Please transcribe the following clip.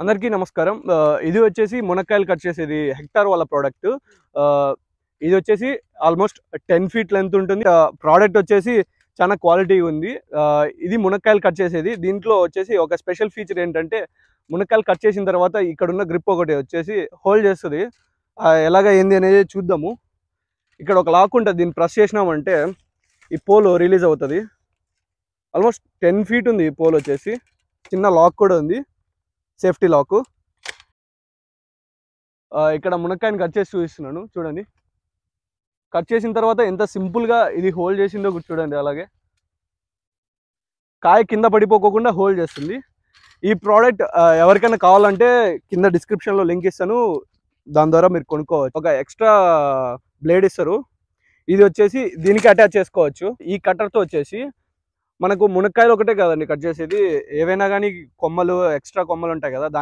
అందరికీ నమస్కారం ఇది వచ్చేసి మునక్కాయలు కట్ చేసేది హెక్టార్ వాళ్ళ ప్రోడక్ట్ ఇది వచ్చేసి ఆల్మోస్ట్ టెన్ ఫీట్ లెంత్ ఉంటుంది ప్రోడక్ట్ వచ్చేసి చాలా క్వాలిటీ ఉంది ఇది మునక్కాయలు కట్ చేసేది దీంట్లో వచ్చేసి ఒక స్పెషల్ ఫీచర్ ఏంటంటే మునక్కాయలు కట్ చేసిన తర్వాత ఇక్కడున్న గ్రిప్ ఒకటి వచ్చేసి హోల్డ్ చేస్తుంది ఎలాగ ఏంది అనేది చూద్దాము ఇక్కడ ఒక లాక్ ఉంటుంది దీన్ని ప్రెస్ చేసినామంటే ఈ పోల్ రిలీజ్ అవుతుంది ఆల్మోస్ట్ టెన్ ఫీట్ ఉంది ఈ పోల్ వచ్చేసి చిన్న లాక్ కూడా ఉంది సేఫ్టీ లాక్ ఇక్కడ మునక్కాయని కట్ చేసి చూపిస్తున్నాను చూడండి కట్ చేసిన తర్వాత ఎంత సింపుల్గా ఇది హోల్డ్ చేసిందో చూడండి అలాగే కాయ కింద పడిపోకుండా హోల్డ్ చేస్తుంది ఈ ప్రోడక్ట్ ఎవరికైనా కావాలంటే కింద డిస్క్రిప్షన్లో లింక్ ఇస్తాను దాని ద్వారా మీరు కొనుక్కోవచ్చు ఒక ఎక్స్ట్రా బ్లేడ్ ఇస్తారు ఇది వచ్చేసి దీనికి అటాచ్ చేసుకోవచ్చు ఈ కట్టర్తో వచ్చేసి మనకు మునక్కాయలు ఒకటే కదండి కట్ చేసేది ఏవైనా కానీ కొమ్మలు ఎక్స్ట్రా కొమ్మలు ఉంటాయి కదా